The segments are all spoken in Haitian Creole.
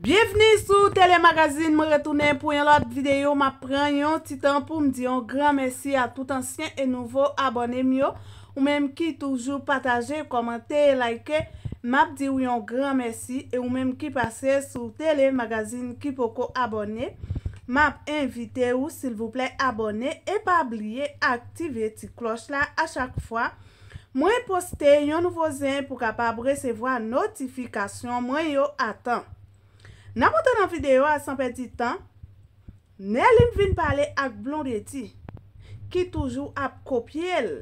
Bienveni sou telemagazine, mwen retounen pou yon lot videyo, mwen pren yon titan pou mdi yon gran mesi a tout ansyen e nouvo abonem yo Ou menm ki toujou pataje, komante, like, mwenm di yon gran mesi e ou menm ki pase sou telemagazine ki poko abonem Mwenm invite ou sil vouple abonem e pa bliye aktive ti kloch la a chak fwa Mwen poste yon nouvo zin pou kapab resevo a notifikasyon mwen yo atan N apote nan videyo a sanpe di tan, ne li m vin pale ak blon redi, ki toujou ap kopye el.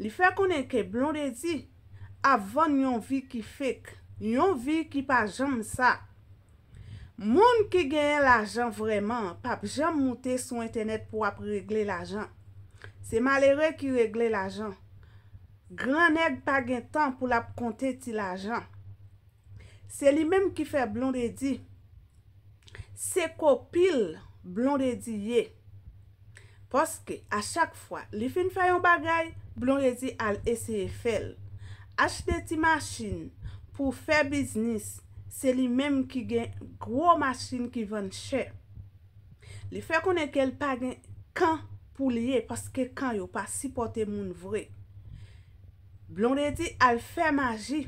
Li fe konen ke blon redi, ap ven yon vi ki fek, yon vi ki pa jom sa. Moun ki genyen la jan vreman, pap jom monte sou internet pou ap regle la jan. Se malere ki regle la jan. Gran neg pa gen tan pou ap konte ti la jan. Se li mèm ki fè Blondady, se kopil Blondady ye. Poske, a chak fwa, li fin fè yon bagay, Blondady al eseye fèl. Achde ti machin pou fè biznis, se li mèm ki gen gro machin ki ven chè. Li fè konen ke l pa gen kan pou li ye, poske kan yo pa si pote moun vre. Blondady al fè maji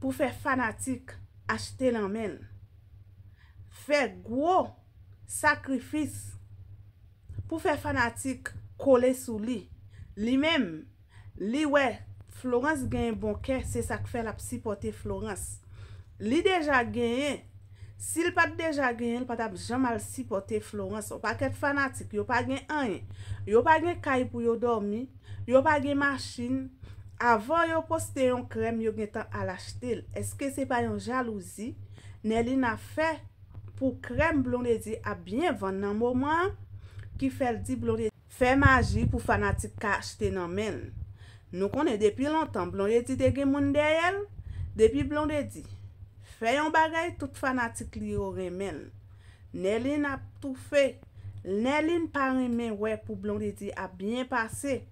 pou fè fanatik. Ache te lan men. Fe gwo sakrifis pou fe fanatik kole sou li. Li men, li we, Florence gen bonke, se sak fe lap sipote Florence. Li deja gen, si li pat deja gen, li pat ap jamal sipote Florence. O pa ket fanatik, yo pa gen anye. Yo pa gen kay pou yo dormi. Yo pa gen maschin. Avon yo poste yon krem yo gen tan alashtil, eske se pa yon jalouzi? Nelin a fe pou krem blondedi a ah, bienvan nan mouman ki fel di blondedi. Fe maji pou fanatik ka ashten nan men. Nou konen depi lontan, blondedi dege moun deyel. Depi blondedi, fe yon bagay tout fanatik li yo remen. Nelin ap tou fe, nelin pa remen we pou blondedi a ah, bien pase.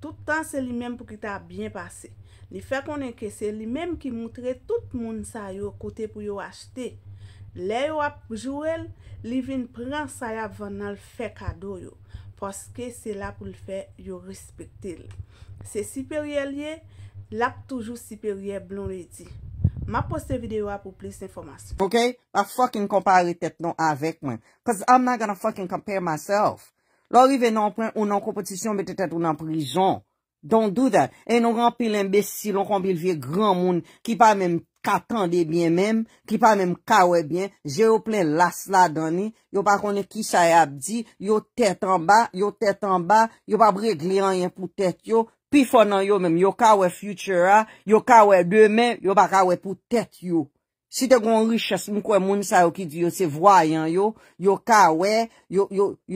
Tout tan se li menm pou ki ta bien pase. Li fe konen ke se li menm ki moutre tout moun sa yo kote pou yo achete. Le yo ap jouel, li vin pran sa yo vana fe kado yo. Poske se la pou li fe yo respekte li. Se siperye liye, la pou toujou siperye blon li ti. Ma poste videyo ap pou plis informasyon. Ok, a fokin kompare tet nou avèk men. Because I'm not gonna fokin compare myself. Lori ve nan pren ou nan kompetisyon be te tet ou nan prizon. Don't do that. E nou ran pil imbesi, lon kon pil ve gran moun ki pa men katande bien men, ki pa men kawen bien, je yo plen las la doni, yo pa konen ki chayab e di, yo tet an ba, yo tet an ba, yo pa bre glen yon pou tet yo, pi fonan yo men, yo kawen future a, yo kawen demen, yo pa kawen pou tet yo. Si te gon riches mwen kwe moun sa yo ki di yo se voyan yo, yo kawe,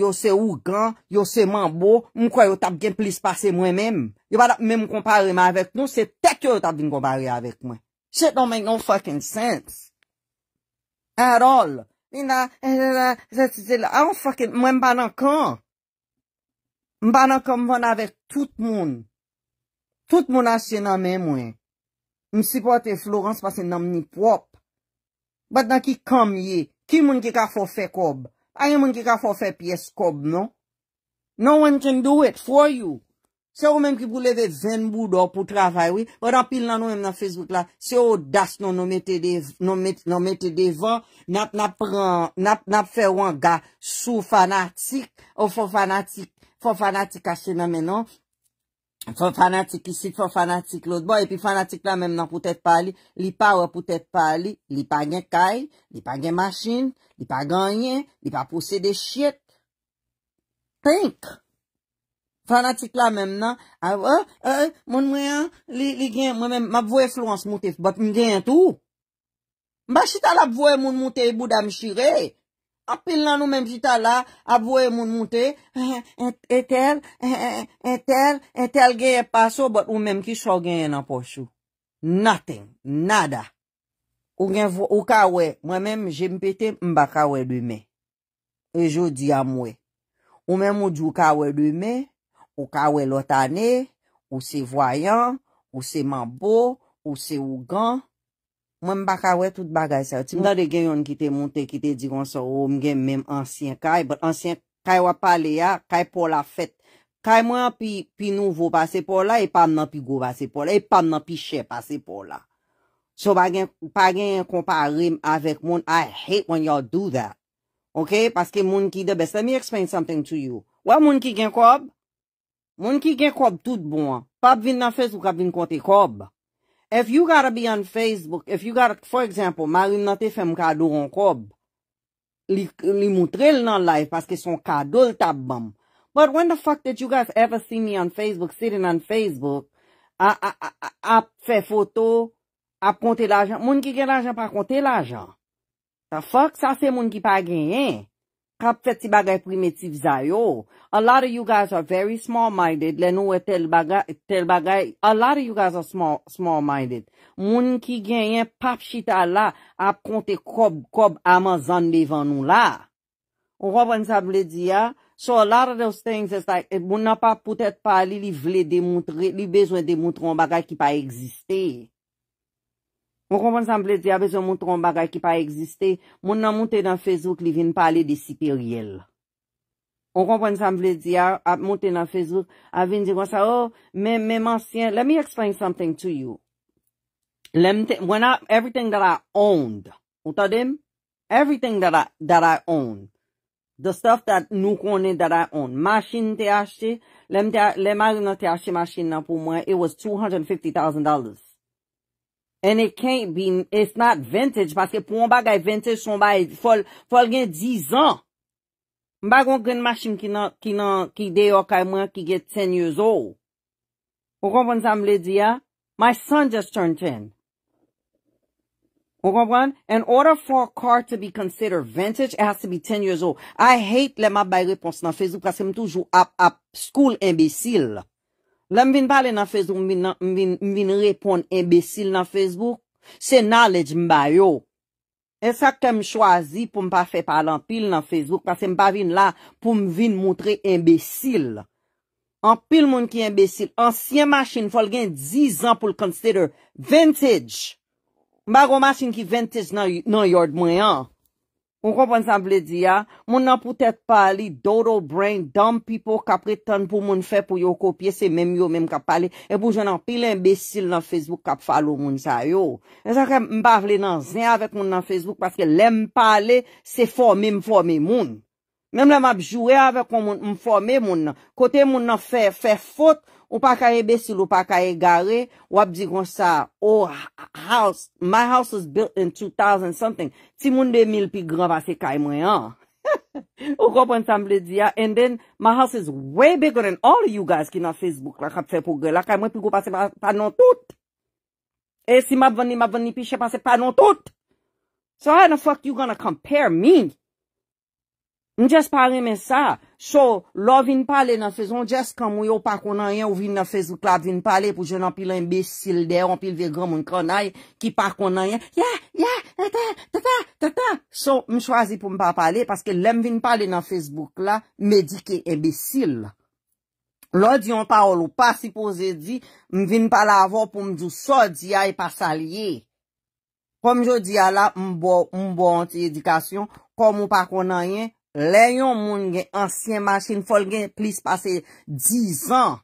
yo se ougan, yo se mambou, mwen kwe yo tap gen plis pase mwen menm. Yo ba da mwen mwen kompareman avek nou, se tek yo yo tap din konbare avek mwen. Se te don menk no faken sens. At all. Min da, ena, ena, eh, ena, eh, ena, eh, ena, ena, ena, ena, ena, ena, ena, ena. An faken mwen banan kan. Banan kan mwen avek tout moun. Tout moun asye nan men mwen. Mwen si pote Florence pase nan mwen ni pwop. Bat nan ki kam ye, ki moun ki ka fò fè kob? Aye moun ki ka fò fè piyes kob, nou? No one can do it for you. Se ou menm ki pou leve ven boudo pou travay, oui? Ou nan pil nan ou em nan Facebook la, se ou das nou nou mette devan, nap fè wang ga sou fanatik, ou fò fanatik, fò fanatik ase nan men, nou? Fon fanatik isi, fon fanatik lout bo, epi fanatik la menm nan pou tèt pali, li pa wè pou tèt pali, li pa gen kay, li pa gen masjin, li pa genyen, li pa pou sede shit. Pank! Fanatik la menm nan, a ah, wè, oh, a oh, wè, oh, moun mwen, li gen, mwen mè, mab vwe flou ans moutè, bot mwen gen tou. Mba chit alap vwe moun moutè y bouda mchirey! Apil nan ou menm jita la, ap vwe moun moun te, etel, eh, eh, eh, etel, etel genye paso, bat ou menm ki shwa genye nan pochou. Nothing, nada. Ou genvou, ou kawwe, mwen menm jem pete mba kawwe lume. Ejou di amwe. Ou menm ou djou kawwe lume, ou kawwe lotane, ou se voyan, ou se mambou, ou se ugan. Mwen baka wè tout bagay sa. Ti mda mm. de gen yon ki te monte, ki te digon so, ou oh, mgen menm ansyen kay, but ansyen kay wap pale ya, kay pou la fet. Kay mwen pi nouvo pase pou la, e pan nan pi go pase pou la, e pan nan pi chè pase pou la. So bagen, bagen kompare avèk moun, I hate when yon do that. Ok, paske moun ki de best. Let me explain something to you. Wè moun ki gen kob? Moun ki gen kob tout bon. Pap vin nan fès ou kap vin konti kob? If you gotta be on Facebook, if you gotta, for example, marim nan te fèm kado ron kob, li moutre l nan live paske son kado l tabbam. But when the fuck did you guys ever see me on Facebook, sitting on Facebook, ap fè foto, ap kontè l ajan, moun ki gen l ajan pa kontè l ajan. The fuck, sa se moun ki pa genyen. Eh? Kap fèt si bagay primitiv zay yo, a lot of you guys are very small minded, lè nou wè tel bagay, a lot of you guys are small minded, moun ki genyen pap chita la ap kontè kob kob Amazon li van nou la. Wap an sa blè di ya, so a lot of those things is like, moun nan pa pwèt pa li li vle demoutre, li bezwen demoutre an bagay ki pa eksiste. Mwen kompon san vle di a bezon moun tron bagay ki pa egziste. Moun nan moun te dan fezouk li vin pale di sipir yel. Mwen kompon san vle di a moun te dan fezouk. A vin di kon sa, oh, men mansyen. Let me explain something to you. Lem te, when I, everything that I owned. Ou ta dem? Everything that I, that I owned. The stuff that nou konen that I owned. Machen te ashe. Lem te, lem al nan te ashe mashen nan pou mwen. It was two hundred and fifty thousand dollars. And it can't be, it's not vintage. Paske pou an bagay vintage, son bagay fol gen 10 an. An bagon gen mashim ki deyo kay mwen ki gen 10 years old. Ou konpon zan mle di ya? My son just turned 10. Ou konpon? In order for a car to be considered vintage, it has to be 10 years old. I hate le ma bay repons nan fezou. Paske m toujou ap ap school imbesil la. La m vin pale nan Facebook, m vin reponde imbesil nan Facebook, se knowledge m bayo. E sa kem chwazi pou m pa fe pale an pil nan Facebook, pa se m pa vin la pou m vin moutre imbesil. An pil moun ki imbesil, ansyen masin fol gen 10 an pou l'konsider vintage. M bago masin ki vintage nan yord mwen an. Moun konponsan vle di ya, moun nan poutet pali, dodo brain, dumb people, kap reten pou moun fe pou yo kopye, se menm yo menm kap pali. E pou jen nan pilin besil nan Facebook kap falo moun sa yo. E sa ke mbavle nan zin avèk moun nan Facebook, paske lem pali, se fòmè mfòmè moun. Mem lem ap jwè avèk mfòmè moun nan. Kote moun nan fè fòt. Ou pa kaye besil, ou pa kaye gare, wap di kon sa, oh, house, my house was built in 2000 something. Ti moun de mil pi grov ase kaye mwen an. Ou kopren sa mwen di ya, and then, my house is way bigger than all you guys ki nan Facebook la kap fe pou gwe. La kaye mwen pi go pase panon tout. E si mab veni, mab veni pi, che pase panon tout. So how the fuck you gonna compare me? M jes pa reme sa, so lo vin pale nan fez, on jes kam ou yo pa konanyen ou vin nan fez ou klap vin pale pou jen apil embesil de, apil ve grom m konay ki pa konanyen, ya, ya, ta ta, ta ta, ta ta. So, m chwazi pou m pa pale, paske lem vin pale nan fezbouk la, me di ki embesil. Lo di yon paolo, pa sipoze di, m vin pale avon pou m di sou di ya e pa salye. Kom jo di ya la, m bo anti-edikasyon, kom ou pa konanyen, Lè yon moun gen ansyen machin, fol gen plis pase 10 an.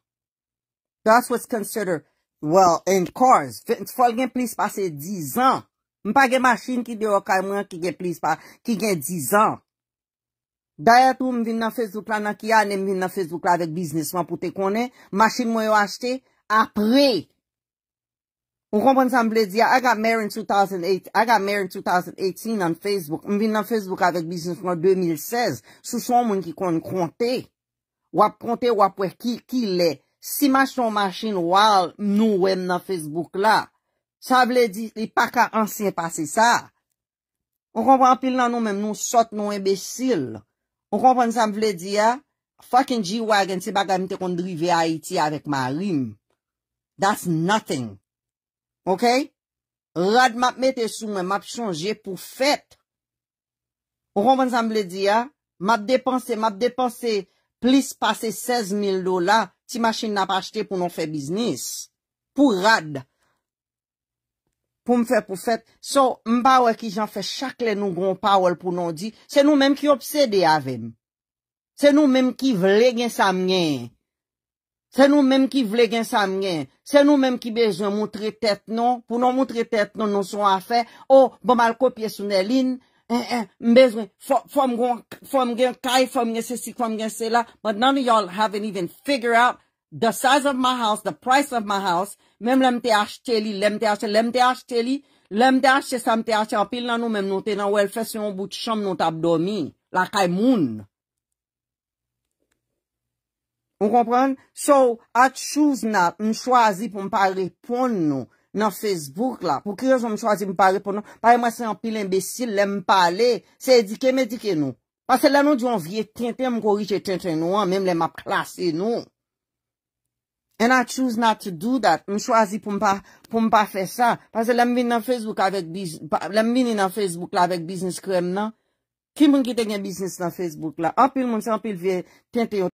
That's what's considered well in cars. Fol gen plis pase 10 an. Mpa gen machin ki de okay mwen ki gen 10 an. Dayatou m vin nan Facebook la nan ki an, m vin nan Facebook la vek biznisman pou te konen. Machin mwen yo achete apre. Ou kompon sa m vle di a, aga mer in 2018 an Facebook, m vin nan Facebook avek businessman 2016, sou son moun ki kon kontè. Wap kontè wap wè ki lè, si mas yon machin wòl nou wè nan Facebook la. Sa m vle di, li pa ka ansen pase sa. Ou kompon, pil nan nou men nou sot nou ebesil. Ou kompon sa m vle di a, ah, fokin G-Wagen se baga m te kon drive Haiti avek ma rim. That's nothing. Ok, rad map mette sou men, map chanje pou fet. Rouman zanm le di ya, map depanse, map depanse, plis pase 16000 dola, ti machin nap achete pou nou fe biznis. Pou rad, pou mfe pou fet. So, mba wè ki jan fe chakle nou goun pawel pou nou di, se nou menm ki obsede avèm. Se nou menm ki vle gen sa mnenyè. Se nou menm ki vle gen sam gen, se nou menm ki bejwen moutre tet non, pou nou moutre tet non nou son a fe, ou oh, bomal kopye sou nelin, en eh, en, eh, mbejwen, fòm gen, fòm gen, kaj fòm gen se si fòm gen se la, but none of y'all haven't even figure out the size of my house, the price of my house, menm lem te achte li, lem te achte, lem te achte li, lem te achte sa mte achte apil nan nou menm nou te nan wèl fè se yon bout chom nou tabdomi, la kaj moun. Ou kompren? So, at chouz nat, m chwazi pou m pa repon nou nan Facebook la. Pou ki yo zon m chwazi pou m pa repon nou? Pari m ase yon pil imbesil, lèm pale, se edike, medike nou. Pase lèm nou diyon vye tinte, m koriche tinte nou an, mèm lèm ap klasi nou. And at chouz nat to do that, m chwazi pou m pa fè sa. Pase lèm vin nan Facebook la, lèm vin nan Facebook la, vèk business krem nan. Ki moun ki te gen business nan Facebook la? A pil moun se an pil vye tinte yo.